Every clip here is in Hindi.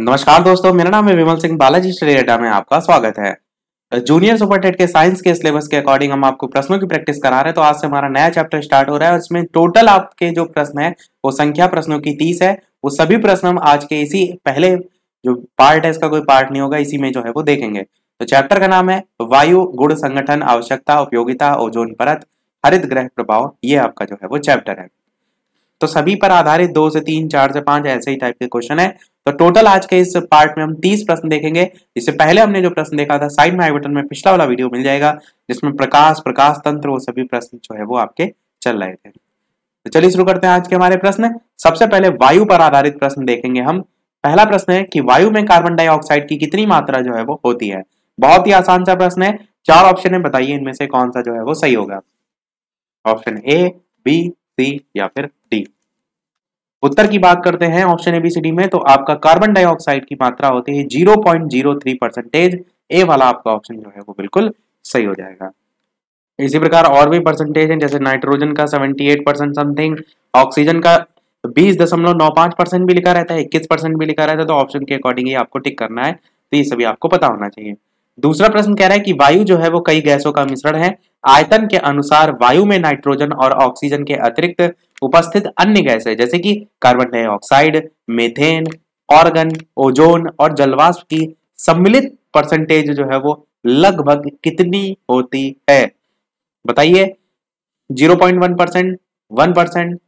नमस्कार दोस्तों मेरा नाम है विमल सिंह बालाजी स्टडी में आपका स्वागत है जूनियर सुपर टेट के साइंस के सिलेबस के अकॉर्डिंग हम आपको प्रश्नों की प्रैक्टिस करा रहे हैं तो आज से हमारा नया चैप्टर स्टार्ट हो रहा है और इसमें टोटल आपके जो प्रश्न है वो संख्या प्रश्नों की तीस है वो सभी प्रश्न हम आज के इसी पहले जो पार्ट है इसका कोई पार्ट नहीं होगा इसी में जो है वो देखेंगे तो चैप्टर का नाम है वायु गुण संगठन आवश्यकता उपयोगिता ओजोन परत हरित ग्रह प्रभाव ये आपका जो है वो चैप्टर है तो सभी पर आधारित दो से तीन चार से पांच ऐसे ही टाइप के क्वेश्चन है तो टोटल आज के इस पार्ट में हम तीस प्रश्न देखेंगे इससे पहले हमने जो प्रश्न देखा था साइड में आई बटन में पिछला वाला वीडियो मिल जाएगा जिसमें प्रकाश प्रकाश तंत्र वो सभी प्रश्न जो है वो आपके चल रहे थे तो चलिए शुरू करते हैं आज के हमारे प्रश्न सबसे पहले वायु पर आधारित प्रश्न देखेंगे हम पहला प्रश्न है कि वायु में कार्बन डाइऑक्साइड की कितनी मात्रा जो है वो होती है बहुत ही आसान सा प्रश्न है चार ऑप्शन है बताइए इनमें से कौन सा जो है वो सही होगा ऑप्शन ए बी सी या फिर डी उत्तर की बात करते हैं option A B C D में तो आपका कार्बन डाइऑक्साइड की मात्रा होती है zero point zero three percentage A वाला आपका ऑप्शन जो है वो बिल्कुल सही हो जाएगा इसी प्रकार और भी परसेंटेज हैं जैसे नाइट्रोजन का seventy eight percent something oxygen का बीस दशमलव नौ पांच परसेंट भी लिखा रहता है इक्कीस परसेंट भी लिखा रहता है तो ऑप्शन के अकॉर्डिंग आपको टिक करना है तो ये सभी आपको पता होना चाहिए दूसरा प्रश्न कह रहा है कि वायु जो है वो कई गैसों का मिश्रण है आयतन के अनुसार वायु में नाइट्रोजन और ऑक्सीजन के अतिरिक्त उपस्थित अन्य है जैसे कि carbon dioxide methane argon ozone और जलवाष्प की सम्मिलित परसेंटेज जो है वो लगभग कितनी होती है बताइए 0.1 परसेंट वन परसेंट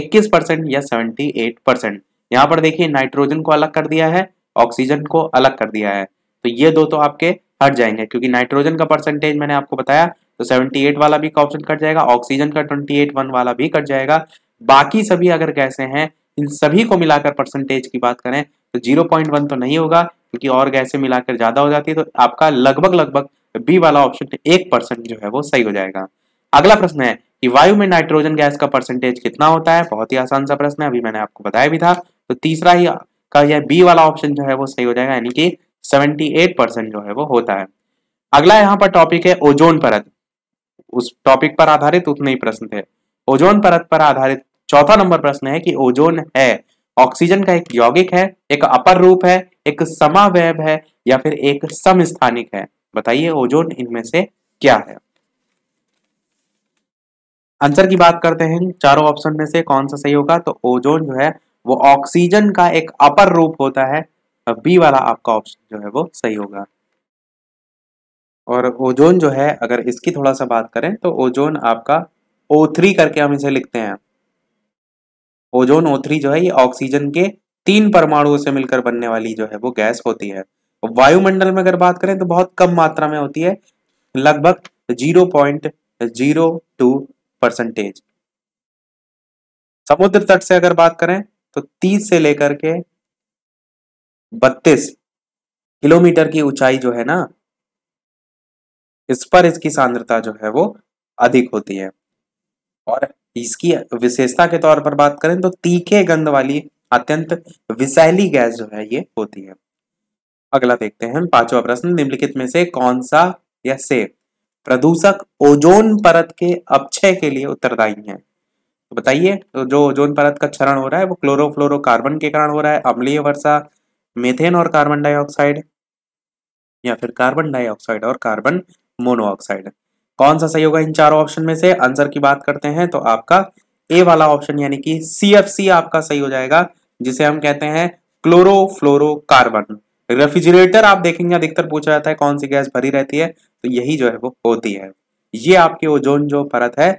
इक्कीस परसेंट या 78 परसेंट यहां पर देखिए नाइट्रोजन को अलग कर दिया है ऑक्सीजन को अलग कर दिया है तो ये दो तो आपके हट जाएंगे क्योंकि नाइट्रोजन का परसेंटेज मैंने आपको बताया तो 78 वाला भी ऑप्शन कट जाएगा ऑक्सीजन का 28 वन वाला भी कट जाएगा बाकी सभी अगर गैसे हैं इन सभी को मिलाकर परसेंटेज की बात करें तो 0.1 तो नहीं होगा क्योंकि और गैसे मिलाकर ज़्यादा हो जाती है तो आपका लगभग लगभग बी वाला ऑप्शन एक परसेंट जो है वो सही हो जाएगा अगला प्रश्न है कि वायु में नाइट्रोजन गैस का परसेंटेज कितना होता है बहुत ही आसान सा प्रश्न है अभी मैंने आपको बताया भी था तो तीसरा ही का यह बी वाला ऑप्शन जो है वो सही हो जाएगा यानी कि 78 परसेंट जो है वो होता है अगला यहाँ पर टॉपिक है ओजोन परत उस टॉपिक पर आधारित उतने ही प्रश्न थे ओजोन परत पर आधारित चौथा नंबर प्रश्न है कि ओजोन है ऑक्सीजन का एक यौगिक है एक अपर रूप है एक समावैव है या फिर एक समस्थानिक है बताइए ओजोन इनमें से क्या है आंसर की बात करते हैं चारों ऑप्शन में से कौन सा सही होगा तो ओजोन जो है वो ऑक्सीजन का एक अपर रूप होता है बी वाला आपका ऑप्शन जो है वो सही होगा और ओजोन जो है अगर इसकी थोड़ा सा बात करें तो ओजोन आपका ओ थ्री करके हम इसे लिखते हैं ओजोन ओ थ्री जो है ये ऑक्सीजन के तीन परमाणुओं से मिलकर बनने वाली जो है वो गैस होती है वायुमंडल में अगर बात करें तो बहुत कम मात्रा में होती है लगभग zero point zero two percentage समुद्र तट से अगर बात करें तो तीस से लेकर के बत्तीस किलोमीटर की ऊंचाई जो है ना इस पर इसकी सांद्रता जो है वो अधिक होती है और इसकी विशेषता के तौर पर बात करें तो तीखे गंध वाली अत्यंत विषैली गैस जो है ये होती है अगला देखते हैं पांचवा प्रश्न निम्नलिखित में से कौन सा या से प्रदूषक ओजोन परत के अपक्षय के लिए उत्तरदायी है तो बताइए तो जो ओजोन परत का क्षरण हो रहा है वो क्लोरोफ्लोरोकार्बन के कारण हो रहा है अम्लीय वर्षा मेथेन और कार्बन डाइऑक्साइड या फिर कार्बन डाइऑक्साइड और कार्बन मोनोऑक्साइड कौन सा सही होगा इन चारों ऑप्शन में से आंसर की बात करते हैं तो आपका ए वाला ऑप्शन यानी कि सी आपका सही हो जाएगा जिसे हम कहते हैं क्लोरोफ्लोरोकार्बन रेफ्रिजरेटर आप देखेंगे अधिकतर पूछा जाता है कौन सी गैस भरी रहती है तो यही जो है वो होती है ये आपकी ओजोन जो परत है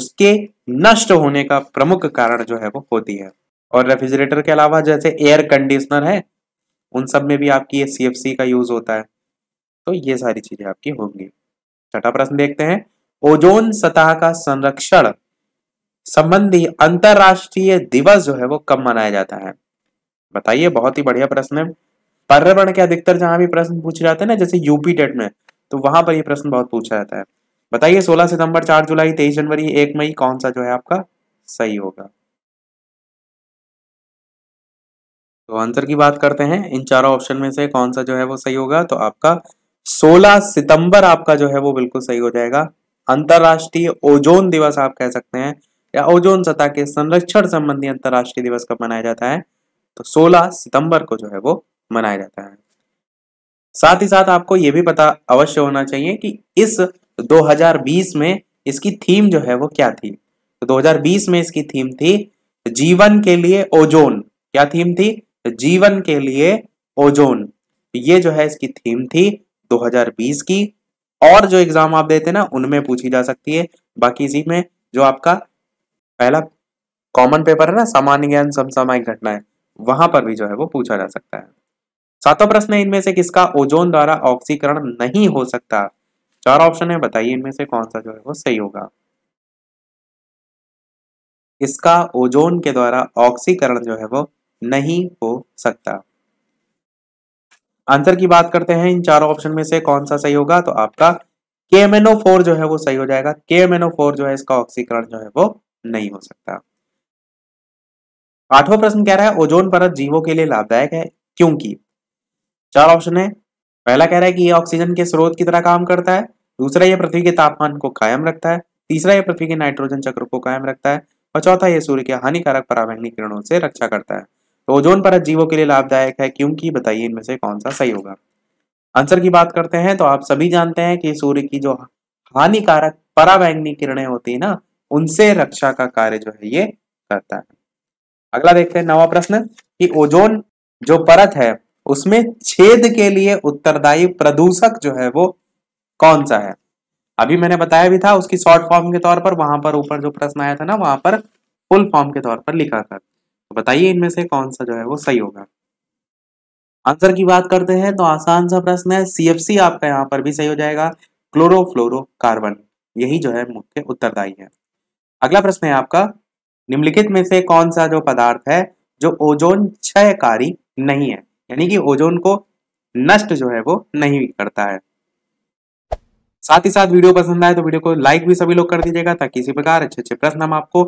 उसके नष्ट होने का प्रमुख कारण जो है वो होती है और रेफ्रिजरेटर के अलावा जैसे एयर कंडीशनर है उन सब में भी आपकी ये सी का यूज होता है तो ये सारी चीजें आपकी होंगी छठा प्रश्न देखते हैं ओजोन सतह का संरक्षण संबंधी अंतरराष्ट्रीय दिवस जो है वो कब मनाया जाता है बताइए बहुत ही बढ़िया प्रश्न है पर्यावरण के अधिकतर जहां भी प्रश्न पूछे जाते हैं ना जैसे यूपी डेट में तो वहां पर ये प्रश्न बहुत पूछा जाता है बताइए 16 सितंबर 4 जुलाई 23 जनवरी 1 मई कौन सा जो है आपका सही होगा तो आंसर की बात करते हैं इन चारों ऑप्शन में से कौन सा जो है वो सही होगा तो आपका सोलह सितंबर आपका जो है वो बिल्कुल सही हो जाएगा अंतर्राष्ट्रीय ओजोन दिवस आप कह सकते हैं या ओजोन सतह के संरक्षण संबंधी अंतर्राष्ट्रीय दिवस कब मनाया जाता है तो 16 सितंबर को जो है वो मनाया जाता है साथ ही साथ आपको ये भी पता अवश्य होना चाहिए कि इस 2020 में इसकी थीम जो है वो क्या थी तो 2020 में इसकी थीम थी जीवन के लिए ओजोन क्या थीम थी जीवन के लिए ओजोन ये जो है इसकी थीम थी 2020 की और जो एग्जाम आप देते ना उनमें पूछी जा सकती है बाकी इसी में जो आपका पहला कॉमन पेपर है ना सामान्य ज्ञान समसामयिक घटना है वहां पर भी जो है वो पूछा जा सकता है सातवां प्रश्न है इनमें से किसका ओजोन द्वारा ऑक्सीकरण नहीं हो सकता चार ऑप्शन है बताइए इनमें से कौन सा जो है वो सही होगा इसका ओजोन के द्वारा ऑक्सीकरण जो है वो नहीं हो सकता आंसर की बात करते हैं इन चारों ऑप्शन में से कौन सा सही होगा तो आपका के जो है वो सही हो जाएगा के जो है इसका ऑक्सीकरण जो है वो नहीं हो सकता आठवां प्रश्न कह रहा है ओजोन परत जीवों के लिए लाभदायक है क्योंकि चार ऑप्शन है पहला कह रहा है कि ये ऑक्सीजन के स्रोत की तरह काम करता है दूसरा ये पृथ्वी के तापमान को कायम रखता है तीसरा ये पृथ्वी के नाइट्रोजन चक्र को कायम रखता है और चौथा ये सूर्य के हानिकारक परावैंगनी किरणों से रक्षा करता है तो ओजोन परत जीवों के लिए लाभदायक है क्योंकि बताइए इनमें से कौन सा सही होगा आंसर की बात करते हैं तो आप सभी जानते हैं कि सूर्य की जो हानिकारक पराबैंगनी किरणें होती है ना उनसे रक्षा का कार्य जो है ये करता है अगला देखते हैं नवा प्रश्न कि ओजोन जो परत है उसमें छेद के लिए उत्तरदायी प्रदूषक जो है वो कौन सा है अभी मैंने बताया भी था उसकी शॉर्ट फॉर्म के तौर पर वहां पर ऊपर जो प्रश्न आया था ना वहां पर फुल फॉर्म के तौर पर लिखा था तो बताइए इनमें से कौन सा जो है वो सही होगा आंसर की बात करते हैं तो आसान सा प्रश्न है सीएफसी आपका यहाँ पर भी सही हो जाएगा क्लोरोफ्लोरोकार्बन यही जो है मुख्य उत्तरदायी है अगला प्रश्न है आपका निम्नलिखित में से कौन सा जो पदार्थ है जो ओजोन क्षयकारी नहीं है यानी कि ओजोन को नष्ट जो है वो नहीं करता है साथ ही साथ वीडियो पसंद आए तो वीडियो को लाइक भी सभी लोग कर दीजिएगा ताकि इसी प्रकार अच्छे अच्छे प्रश्न हम आपको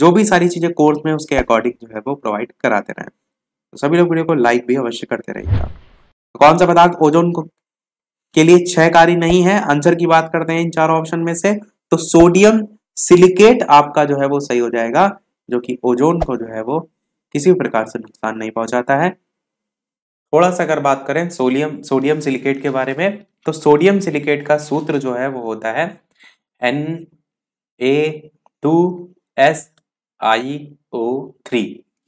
जो भी सारी चीज़ें कोर्स में उसके अकॉर्डिंग जो है वो प्रोवाइड कराते रहे तो सभी लोग वीडियो को लाइक भी अवश्य करते रहिएगा तो कौन सा पदार्थ ओजोन को के लिए कार्य नहीं है आंसर की बात करते हैं इन चारों ऑप्शन में से तो सोडियम सिलिकेट आपका जो है वो सही हो जाएगा जो कि ओजोन को जो है वो किसी भी प्रकार से नुकसान नहीं पहुंचाता है थोड़ा सा अगर बात करें सोडियम सोडियम सिलिकेट के बारे में तो सोडियम सिलिकेट का सूत्र जो है वो होता है N A two S I O three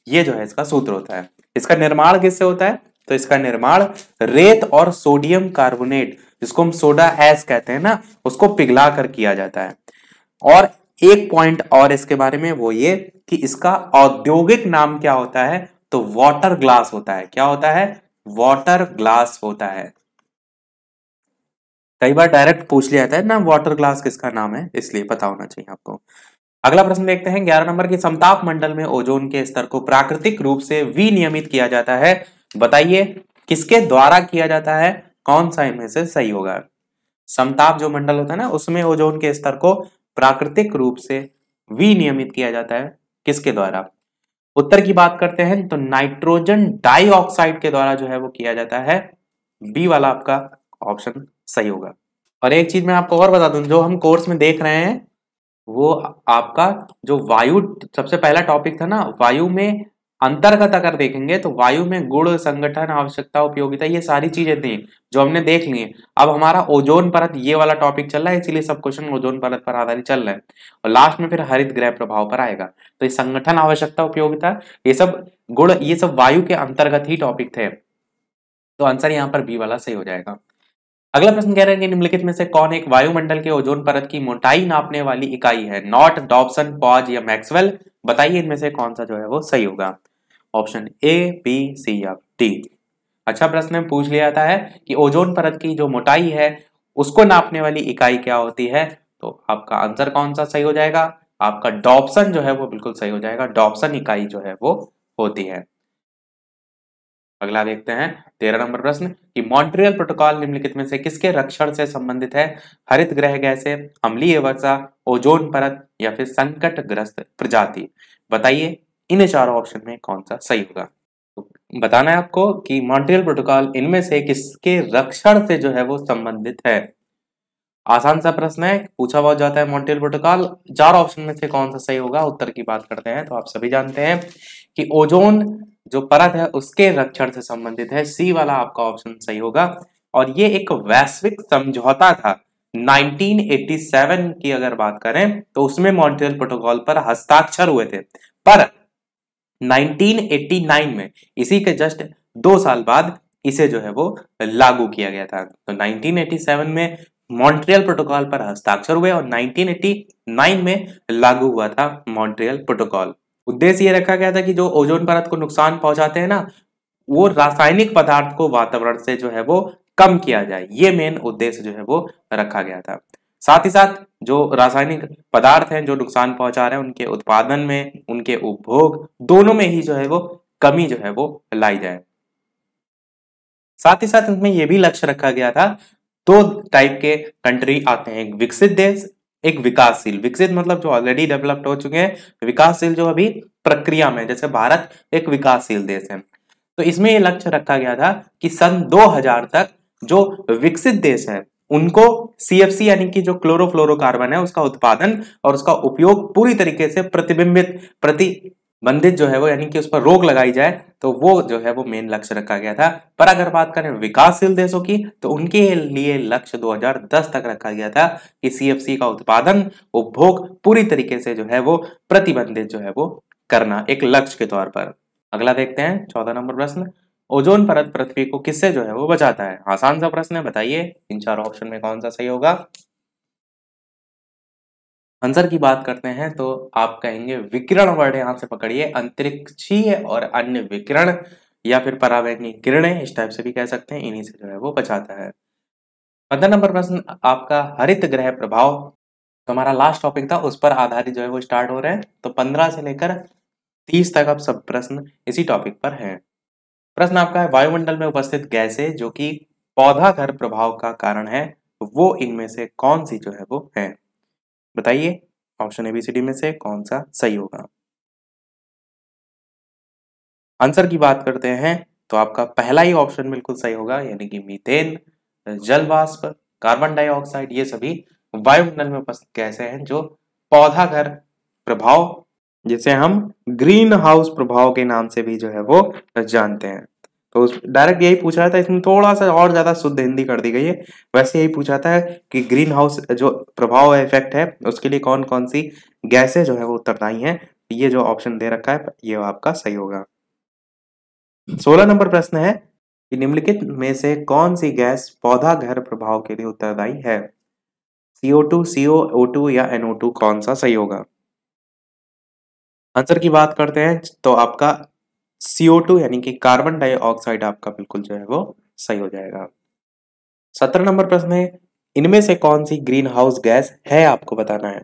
ये जो है इसका सूत्र होता है इसका निर्माण किससे होता है तो इसका निर्माण रेत और सोडियम कार्बोनेट जिसको हम सोडा एस कहते हैं ना उसको पिघला कर किया जाता है और एक पॉइंट और इसके बारे में वो ये कि इसका औद्योगिक नाम क्या होता है तो वाटर ग्लास होता है क्या होता है वाटर ग्लास होता है कई बार डायरेक्ट पूछ लिया जाता है ना वाटर ग्लास किसका नाम है इसलिए पता होना चाहिए आपको अगला प्रश्न देखते हैं ग्यारह नंबर के समताप मंडल में ओजोन के स्तर को प्राकृतिक रूप से विनियमित किया जाता है बताइए किसके द्वारा किया जाता है कौन सा इनमें से सही होगा समताप जो मंडल होता है ना उसमें ओजोन के स्तर को प्राकृतिक रूप से विनियमित किया जाता है किसके द्वारा उत्तर की बात करते हैं तो नाइट्रोजन डाइऑक्साइड के द्वारा जो है वो किया जाता है बी वाला आपका ऑप्शन सही होगा और एक चीज मैं आपको और बता दूं जो हम कोर्स में देख रहे हैं वो आपका जो वायु सबसे पहला टॉपिक था ना वायु में अंतर्गत अगर देखेंगे तो वायु में गुण संगठन आवश्यकता उपयोगिता ये सारी चीजें थी जो हमने देख ली अब हमारा ओजोन परत ये वाला टॉपिक चल रहा है इसीलिए सब क्वेश्चन ओजोन परत पर आधारित चल रहे हैं और लास्ट में फिर हरित ग्रह प्रभाव पर आएगा तो ये संगठन आवश्यकता उपयोगिता ये सब गुण ये सब वायु के अंतर्गत ही टॉपिक थे तो आंसर यहाँ पर बी वाला सही हो जाएगा अगला प्रश्न कह रहे हैं कि निम्नलिखित में से कौन एक वायुमंडल के ओजोन परत की मोटाई नापने वाली इकाई है नॉट डॉबसन पॉज या मैक्सवेल बताइए इनमें से कौन सा जो है वो सही होगा ऑप्शन ए बी सी या डी अच्छा प्रश्न पूछ लिया जाता है कि ओजोन परत की जो मोटाई है उसको नापने वाली इकाई क्या होती है तो आपका आंसर कौन सा सही हो जाएगा आपका डॉप्सन जो है वो बिल्कुल सही हो जाएगा डॉप्सन इकाई जो है वो होती है अगला देखते हैं तेरह नंबर प्रश्न कि मॉन्ट्रियल प्रोटोकॉल निम्नलिखित में से किसके रक्षण से संबंधित है हरित ग्रह गैसे अम्लीय वर्षा ओजोन परत या फिर संकट ग्रस्त प्रजाति बताइए इन चारों ऑप्शन में कौन सा सही होगा तो बताना है आपको कि मॉन्ट्रियल प्रोटोकॉल इनमें से किसके रक्षण से जो है वो संबंधित है आसान सा प्रश्न है पूछा बहुत जाता है मॉन्ट्रियल प्रोटोकॉल चार ऑप्शन में से कौन सा सही होगा उत्तर की बात करते हैं तो आप सभी जानते हैं कि ओजोन जो परत है उसके रक्षण से संबंधित है सी वाला आपका ऑप्शन सही होगा और ये एक वैश्विक समझौता था 1987 की अगर बात करें तो उसमें मॉन्ट्रियल प्रोटोकॉल पर हस्ताक्षर हुए थे पर 1989 में इसी के जस्ट दो साल बाद इसे जो है वो लागू किया गया था तो 1987 में मॉन्ट्रियल प्रोटोकॉल पर हस्ताक्षर हुए और 1989 में लागू हुआ था मॉन्ट्रियल प्रोटोकॉल उद्देश्य ये रखा गया था कि जो ओजोन परत को नुकसान पहुंचाते हैं ना वो रासायनिक पदार्थ को वातावरण से जो है वो कम किया जाए ये मेन उद्देश्य जो है वो रखा गया था साथ ही साथ जो रासायनिक पदार्थ हैं जो नुकसान पहुंचा रहे हैं उनके उत्पादन में उनके उपभोग दोनों में ही जो है वो कमी जो है वो लाई जाए साथ ही साथ इसमें यह भी लक्ष्य रखा गया था दो टाइप के कंट्री आते हैं एक विकसित देश एक विकासशील विकसित मतलब जो ऑलरेडी डेवलप्ड हो चुके हैं विकासशील जो अभी प्रक्रिया में जैसे भारत एक विकासशील देश है तो इसमें यह लक्ष्य रखा गया था कि सन 2000 तक जो विकसित देश है उनको सी यानी कि जो क्लोरोफ्लोरोकार्बन है उसका उत्पादन और उसका उपयोग पूरी तरीके से प्रतिबिंबित प्रति बंधित जो है वो यानी कि उस पर रोक लगाई जाए तो वो जो है वो मेन लक्ष्य रखा गया था पर अगर बात करें विकासशील देशों की तो उनके लिए लक्ष्य 2010 तक रखा गया था कि सी का उत्पादन उपभोग पूरी तरीके से जो है वो प्रतिबंधित जो है वो करना एक लक्ष्य के तौर पर अगला देखते हैं चौदह नंबर प्रश्न ओजोन परत पृथ्वी को किससे जो है वो बचाता है आसान सा प्रश्न है बताइए इन चार ऑप्शन में कौन सा सही होगा आंसर की बात करते हैं तो आप कहेंगे विकिरण वर्ड यहाँ से पकड़िए अंतरिक्षीय और अन्य विकिरण या फिर परावैज्ञी किरणें इस टाइप से भी कह सकते हैं इन्हीं से जो है वो बचाता है पंद्रह नंबर प्रश्न आपका हरित ग्रह प्रभाव तो हमारा लास्ट टॉपिक था उस पर आधारित जो है वो स्टार्ट हो रहे हैं तो पंद्रह से लेकर तीस तक अब सब प्रश्न इसी टॉपिक पर हैं प्रश्न आपका है वायुमंडल में उपस्थित गैसें जो कि पौधा घर प्रभाव का कारण है वो इनमें से कौन सी जो है वो है बताइए ऑप्शन एबीसीडी में से कौन सा सही होगा आंसर की बात करते हैं तो आपका पहला ही ऑप्शन बिल्कुल सही होगा यानी कि मीथेन जलवाष्प कार्बन डाइऑक्साइड ये सभी वायुमंडल में उपस्थित कैसे हैं जो पौधा घर प्रभाव जिसे हम ग्रीन हाउस प्रभाव के नाम से भी जो है वो जानते हैं तो डायरेक्ट यही पूछ रहा था इसमें थोड़ा सा और ज़्यादा शुद्ध हिंदी कर दी गई है वैसे यही पूछा था कि ग्रीन हाउस जो प्रभाव इफेक्ट है उसके लिए कौन कौन सी गैसें जो है वो उत्तरदायी हैं ये जो ऑप्शन दे रखा है ये आपका सही होगा सोलह नंबर प्रश्न है कि निम्नलिखित में से कौन सी गैस पौधा घर प्रभाव के लिए उत्तरदायी है सीओ टू सीओ टू या एनओ टू कौन सा सही होगा आंसर की बात करते हैं तो आपका CO2 यानी कि कार्बन डाइऑक्साइड आपका बिल्कुल जो है वो सही हो जाएगा सत्रह नंबर प्रश्न है इनमें से कौन सी ग्रीन हाउस गैस है आपको बताना है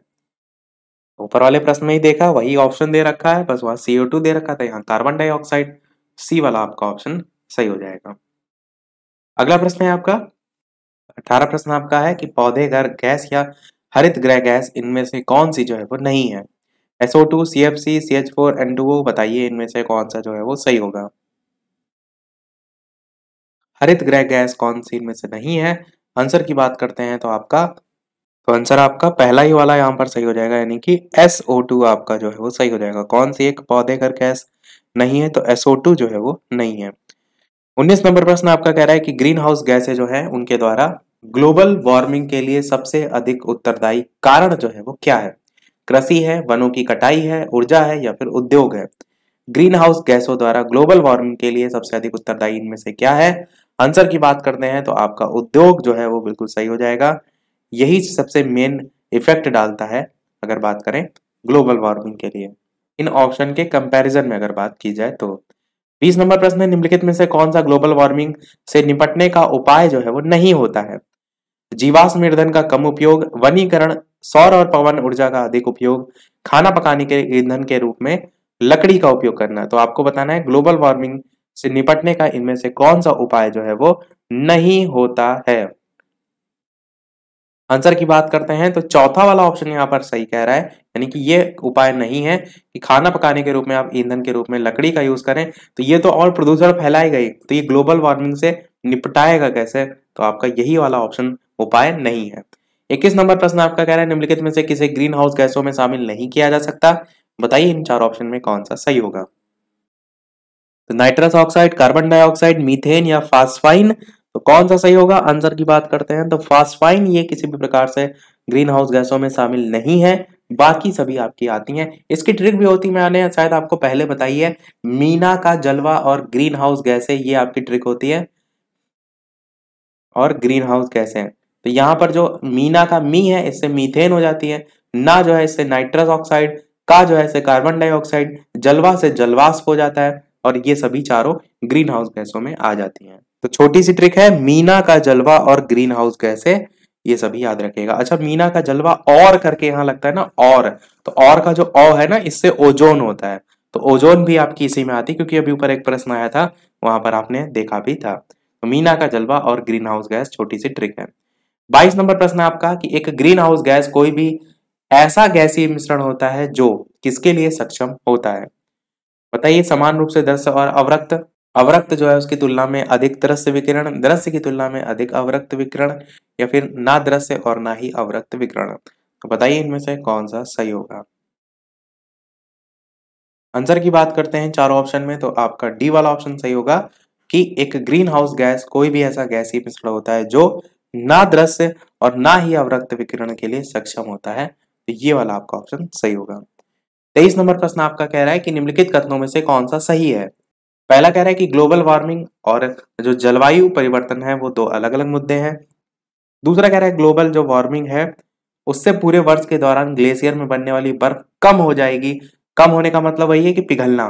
ऊपर वाले प्रश्न में ही देखा वही ऑप्शन दे रखा है बस वहां सीओ टू दे रखा था यहाँ कार्बन डाइऑक्साइड सी वाला आपका ऑप्शन सही हो जाएगा अगला प्रश्न है आपका अठारह प्रश्न आपका है कि पौधे घर गैस या हरित ग्रह गैस इनमें से कौन सी जो है वो नहीं है SO two C F C C H four N two बताइए इनमें से कौन सा जो है वो सही होगा हरित ग्रह गैस कौन सी इनमें से नहीं है आंसर की बात करते हैं तो आपका तो आंसर आपका पहला ही वाला यहाँ पर सही हो जाएगा यानी कि एस ओ टू आपका जो है वो सही हो जाएगा कौन सी एक पौधे का गैस नहीं है तो एस ओ टू जो है वो नहीं है उन्नीस नंबर प्रश्न आपका कह रहा है कि ग्रीन हाउस गैसें जो है उनके द्वारा ग्लोबल वार्मिंग के लिए सबसे अधिक उत्तरदायी कारण जो है वो क्या है कृषि है वनों की कटाई है ऊर्जा है या फिर उद्योग है ग्रीन हाउस गैसों द्वारा ग्लोबल वार्मिंग के लिए सबसे अधिक उत्तरदायी इनमें से क्या है आंसर की बात करते हैं तो आपका उद्योग जो है वो बिल्कुल सही हो जाएगा यही सबसे मेन इफेक्ट डालता है अगर बात करें ग्लोबल वार्मिंग के लिए इन ऑप्शन के कंपैरिजन में अगर बात की जाए तो 20 नंबर प्रश्न निम्नलिखित में से कौन सा ग्लोबल वार्मिंग से निपटने का उपाय जो है वो नहीं होता है जीवाश्म ईंधन का कम उपयोग वनीकरण सौर और पवन ऊर्जा का अधिक उपयोग खाना पकाने के ईंधन के रूप में लकड़ी का उपयोग करना तो आपको बताना है ग्लोबल वार्मिंग से निपटने का इनमें से कौन सा उपाय जो है वो नहीं होता है आंसर की बात करते हैं तो चौथा वाला ऑप्शन यहाँ पर सही कह रहा है यानी कि ये उपाय नहीं है कि खाना पकाने के रूप में आप ईंधन के रूप में लकड़ी का यूज करें तो ये तो और प्रदूषण फैलाई गई तो ये ग्लोबल वार्मिंग से निपटाएगा कैसे तो आपका यही वाला ऑप्शन उपाय नहीं है इक्कीस नंबर प्रश्न आपका कह रहा है निम्नलिखित में से किसे ग्रीन हाउस गैसों में शामिल नहीं किया जा सकता बताइए इन चार ऑप्शन में कौन सा सही होगा तो nitrous oxide carbon dioxide methane या फास्फाइन तो कौन सा सही होगा आंसर की बात करते हैं तो फास्फाइन ये किसी भी प्रकार से ग्रीन हाउस गैसों में शामिल नहीं है बाकी सभी आपकी आती हैं इसकी ट्रिक भी होती मैंने शायद आपको पहले बताई है मीना का जलवा और ग्रीन हाउस गैसे ये आपकी ट्रिक होती है और ग्रीन हाउस गैसे तो यहाँ पर जो मीना का मी है इससे मीथेन हो जाती है ना जो है इससे नाइट्रस ऑक्साइड का जो है इससे कार्बन डाइऑक्साइड जलवा से जलवाष्प हो जाता है और ये सभी चारों ग्रीन हाउस गैसों में आ जाती हैं तो छोटी सी ट्रिक है मीना का जलवा और ग्रीन हाउस गैसें ये सभी याद रखेगा अच्छा मीना का जलवा और करके यहाँ लगता है ना और तो और का जो औ है ना इससे ओजोन होता है तो ओजोन भी आपकी इसी में आती क्योंकि अभी ऊपर एक प्रश्न आया था वहां पर आपने देखा भी था तो मीना का जलवा और ग्रीन हाउस गैस छोटी सी ट्रिक है बाईस नंबर प्रश्न है आपका कि एक ग्रीन हाउस गैस कोई भी ऐसा गैसीय मिश्रण होता है जो किसके लिए सक्षम होता है बताइए समान रूप से दृश्य और अवरक्त अवरक्त जो है उसकी तुलना में अधिक दृश्य विकिरण दृश्य की तुलना में अधिक अवरक्त विकिरण या फिर ना दृश्य और ना ही अवरक्त विकिरण तो बताइए इनमें से कौन सा सही होगा आंसर की बात करते हैं चारों ऑप्शन में तो आपका डी वाला ऑप्शन सही होगा कि एक ग्रीन हाउस गैस कोई भी ऐसा गैसीय मिश्रण होता है जो ना दृश्य और ना ही अवरक्त विकिरण के लिए सक्षम होता है तो ये वाला आपका ऑप्शन सही होगा तेईस नंबर प्रश्न आपका कह रहा है कि निम्नलिखित कथनों में से कौन सा सही है पहला कह रहा है कि ग्लोबल वार्मिंग और जो जलवायु परिवर्तन है वो दो अलग अलग मुद्दे हैं दूसरा कह रहा है ग्लोबल जो वार्मिंग है उससे पूरे वर्ष के दौरान ग्लेशियर में बनने वाली बर्फ कम हो जाएगी कम होने का मतलब वही है कि पिघलना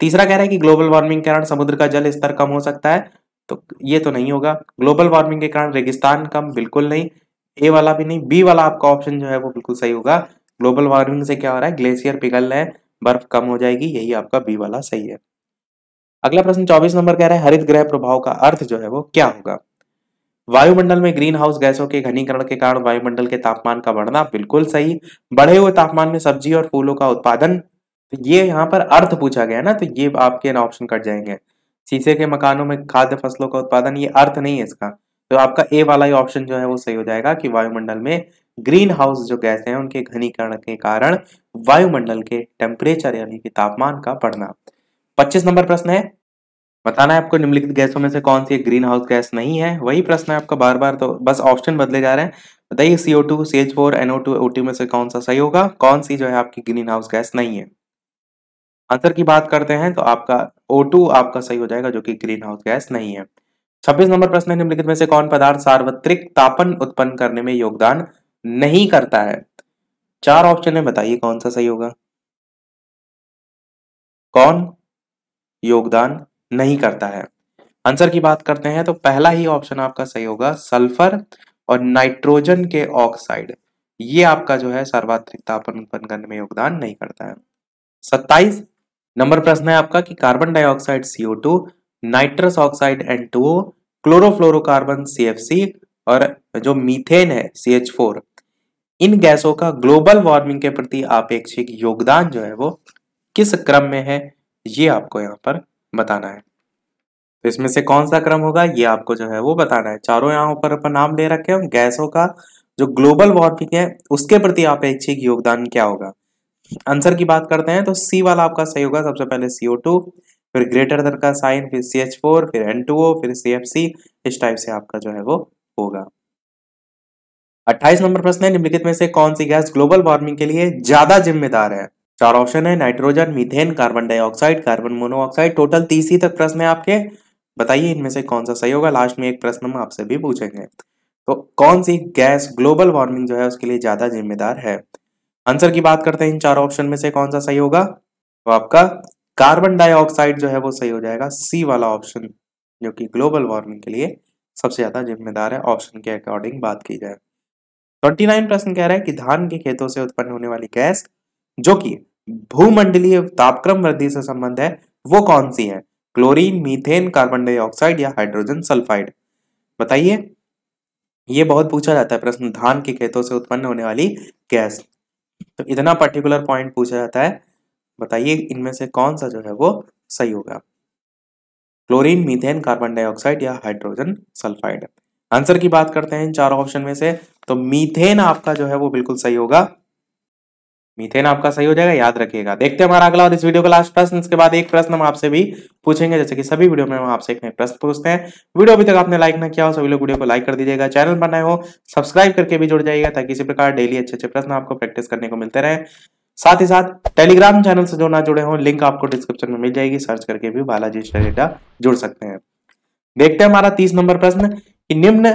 तीसरा कह रहा है कि ग्लोबल वार्मिंग के कारण समुद्र का जल स्तर कम हो सकता है तो ये तो नहीं होगा ग्लोबल वार्मिंग के कारण रेगिस्तान कम बिल्कुल नहीं ए वाला भी नहीं बी वाला आपका ऑप्शन जो है वो बिल्कुल सही होगा ग्लोबल वार्मिंग से क्या हो रहा है ग्लेशियर पिघल रहे हैं बर्फ कम हो जाएगी यही आपका बी वाला सही है अगला प्रश्न 24 नंबर कह रहा है हरित ग्रह प्रभाव का अर्थ जो है वो क्या होगा वायुमंडल में ग्रीन हाउस गैसों के घनीकरण के कारण वायुमंडल के तापमान का बढ़ना बिल्कुल सही बढ़े हुए तापमान में सब्जी और फूलों का उत्पादन तो ये यहाँ पर अर्थ पूछा गया ना तो ये आपके ऑप्शन कट जाएंगे शीशे के मकानों में खाद्य फसलों का उत्पादन ये अर्थ नहीं है इसका तो आपका ए वाला ही ऑप्शन जो है वो सही हो जाएगा कि वायुमंडल में ग्रीन हाउस जो गैस है उनके घनीकरण के कारण वायुमंडल के टेम्परेचर यानी कि तापमान का बढ़ना 25 नंबर प्रश्न है बताना है आपको निम्नलिखित गैसों में से कौन सी ग्रीन हाउस गैस नहीं है वही प्रश्न है आपका बार बार तो बस ऑप्शन बदले जा रहे हैं बताइए CO two C H four NO two O में से कौन सा सही होगा कौन सी जो है आपकी ग्रीन हाउस गैस नहीं है आंसर की बात करते हैं तो आपका O2 आपका सही हो जाएगा जो कि ग्रीन हाउस गैस नहीं है छब्बीस नंबर प्रश्न है निम्नलिखित में से कौन पदार्थ सार्वत्रिक तापन उत्पन्न करने में योगदान नहीं करता है चार ऑप्शन में बताइए कौन सा सही होगा कौन योगदान नहीं करता है आंसर की बात करते हैं तो पहला ही ऑप्शन आपका सही होगा सल्फर और नाइट्रोजन के ऑक्साइड ये आपका जो है सार्वत्रिक तापन उत्पन्न करने में योगदान नहीं करता है सत्ताईस नंबर प्रश्न है आपका कि carbon dioxide CO two nitrous oxide and two chlorofluorocarbon C और जो मीथेन है सी फोर इन गैसों का ग्लोबल वार्मिंग के प्रति आपेक्षिक योगदान जो है वो किस क्रम में है ये आपको यहाँ पर बताना है तो इसमें से कौन सा क्रम होगा ये आपको जो है वो बताना है चारों यहाँ पर अपन नाम ले रखे हैं गैसों का जो ग्लोबल वार्मिंग है उसके प्रति आपेक्षिक योगदान क्या होगा आंसर की बात करते हैं तो सी वाला आपका सही होगा सबसे पहले सीओ टू फिर ग्रेटर दर का साइन फिर सी एच फोर फिर एन टू ओ फिर सी एफ सी इस टाइप से आपका जो है वो होगा अट्ठाईस नंबर प्रश्न है निम्नलिखित में से कौन सी गैस ग्लोबल वार्मिंग के लिए ज्यादा जिम्मेदार है चार ऑप्शन है nitrogen methane carbon dioxide carbon monoxide total तीस ही तक प्रश्न है आपके बताइए इनमें से कौन सा सही होगा लास्ट में एक प्रश्न हम आपसे भी पूछेंगे तो कौन सी गैस ग्लोबल वार्मिंग जो है उसके लिए ज्यादा जिम्मेदार है आंसर की बात करते हैं इन चार ऑप्शन में से कौन सा सही होगा तो आपका कार्बन डाइऑक्साइड जो है वो सही हो जाएगा सी वाला ऑप्शन जो कि ग्लोबल वार्मिंग के लिए सबसे ज़्यादा जिम्मेदार है ऑप्शन के अकॉर्डिंग बात की जाए ट्वेंटी नाइन प्रश्न कह रहा है कि धान के खेतों से उत्पन्न होने वाली गैस जो कि भूमंडलीय तापक्रम वृद्धि से संबंध है वो कौन सी है क्लोरीन मीथेन कार्बन डाइऑक्साइड या हाइड्रोजन सल्फाइड बताइए ये बहुत पूछा जाता है प्रश्न धान के खेतों से उत्पन्न होने वाली गैस तो इतना पर्टिकुलर पॉइंट पूछा जाता है बताइए इनमें से कौन सा जो है वो सही होगा क्लोरीन मीथेन कार्बन डाइऑक्साइड या हाइड्रोजन सल्फाइड आंसर की बात करते हैं इन चार ऑप्शन में से तो मीथेन आपका जो है वो बिल्कुल सही होगा मीथेन आपका सही हो जाएगा याद रखिएगा देखते हैं हमारा अगला और इस वीडियो का लास्ट प्रश्न इसके बाद एक प्रश्न हम आपसे भी पूछेंगे जैसे कि सभी वीडियो में हम आपसे एक प्रश्न पूछते हैं वीडियो अभी तक आपने लाइक ना किया हो सभी लोग वीडियो को लाइक कर दीजिएगा चैनल बनाए हो सब्सक्राइब करके भी जुड़ जाएगा ताकि इसी प्रकार डेली अच्छे अच्छे प्रश्न आपको प्रैक्टिस करने को मिलते रहे साथ ही साथ टेलीग्राम चैनल से जो ना जुड़े हों लिंक आपको डिस्क्रिप्शन में मिल जाएगी सर्च करके भी बालाजी डेटा जुड़ सकते हैं देखते हैं हमारा तीस नंबर प्रश्न कि निम्न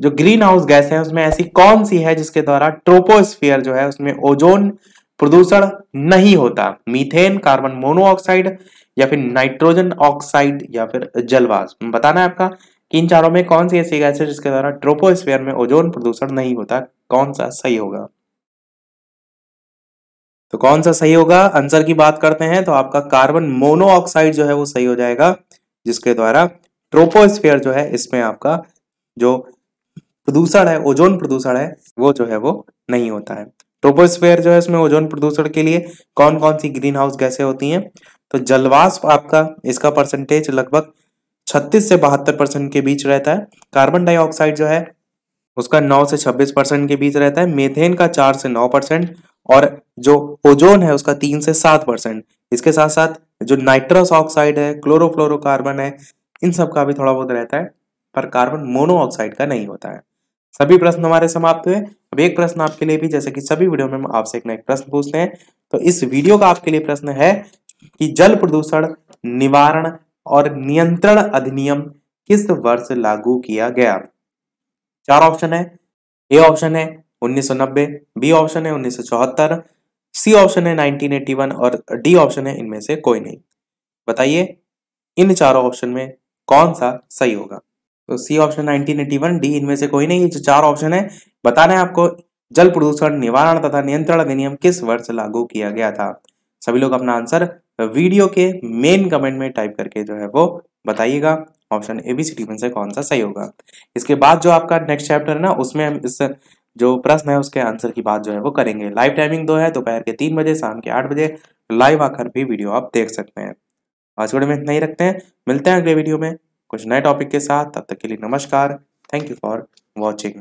जो ग्रीन हाउस गैस है उसमें ऐसी कौन सी है जिसके द्वारा ट्रोपोस्फियर जो है उसमें ओजोन प्रदूषण नहीं होता मीथेन कार्बन मोनोऑक्साइड या फिर नाइट्रोजन ऑक्साइड या फिर जलवास बताना है आपका किन इन चारों में कौन सी ऐसी गैस है जिसके द्वारा ट्रोपोस्फेयर में ओजोन प्रदूषण नहीं होता कौन सा सही होगा तो कौन सा सही होगा आंसर की बात करते हैं तो आपका कार्बन मोनोऑक्साइड जो है वो सही हो जाएगा जिसके द्वारा ट्रोपोस्फेयर जो है इसमें आपका जो प्रदूषण है ओजोन प्रदूषण है वो जो है वो नहीं होता है ट्रोपोस्फेयर जो है इसमें ओजोन प्रदूषण के लिए कौन कौन सी ग्रीन हाउस गैसें होती हैं तो जलवाष्प आपका इसका परसेंटेज लगभग 36 से बहत्तर परसेंट के बीच रहता है कार्बन डाइऑक्साइड जो है उसका 9 से 26 परसेंट के बीच रहता है मेथेन का 4 से 9 परसेंट और जो ओजोन है उसका 3 से 7 परसेंट इसके साथ साथ जो नाइट्रस ऑक्साइड है क्लोरोफ्लोरोकार्बन है इन सब का भी थोड़ा बहुत रहता है पर कार्बन मोनोऑक्साइड का नहीं होता है सभी प्रश्न हमारे समाप्त हुए अब एक प्रश्न आपके लिए भी जैसे कि सभी वीडियो में हम आपसे एक ना एक प्रश्न पूछते हैं तो इस वीडियो का आपके लिए प्रश्न है कि जल प्रदूषण निवारण और नियंत्रण अधिनियम किस वर्ष लागू किया गया चार ऑप्शन है ए ऑप्शन है 1990 बी ऑप्शन है 1974 सी ऑप्शन है 1981 और डी ऑप्शन है इनमें से कोई नहीं बताइए इन चारों ऑप्शन में कौन सा सही होगा तो सी ऑप्शन 1981 डी इनमें से कोई नहीं जो चार ऑप्शन है बताना है आपको जल प्रदूषण निवारण तथा नियंत्रण अधिनियम किस वर्ष लागू किया गया था सभी लोग अपना आंसर वीडियो के मेन कमेंट में टाइप करके जो है वो बताइएगा option A B C D में से कौन सा सही होगा इसके बाद जो आपका नेक्स्ट चैप्टर है ना उसमें हम इस जो प्रश्न है उसके आंसर की बात जो है वो करेंगे लाइव टाइमिंग दो है दोपहर के तीन बजे शाम के आठ बजे लाइव आकर भी वीडियो आप देख सकते हैं आज वीडियो में इतना ही रखते हैं मिलते हैं अगले वीडियो में कुछ नए टॉपिक के साथ तब तक के लिए नमस्कार थैंक यू फॉर वॉचिंग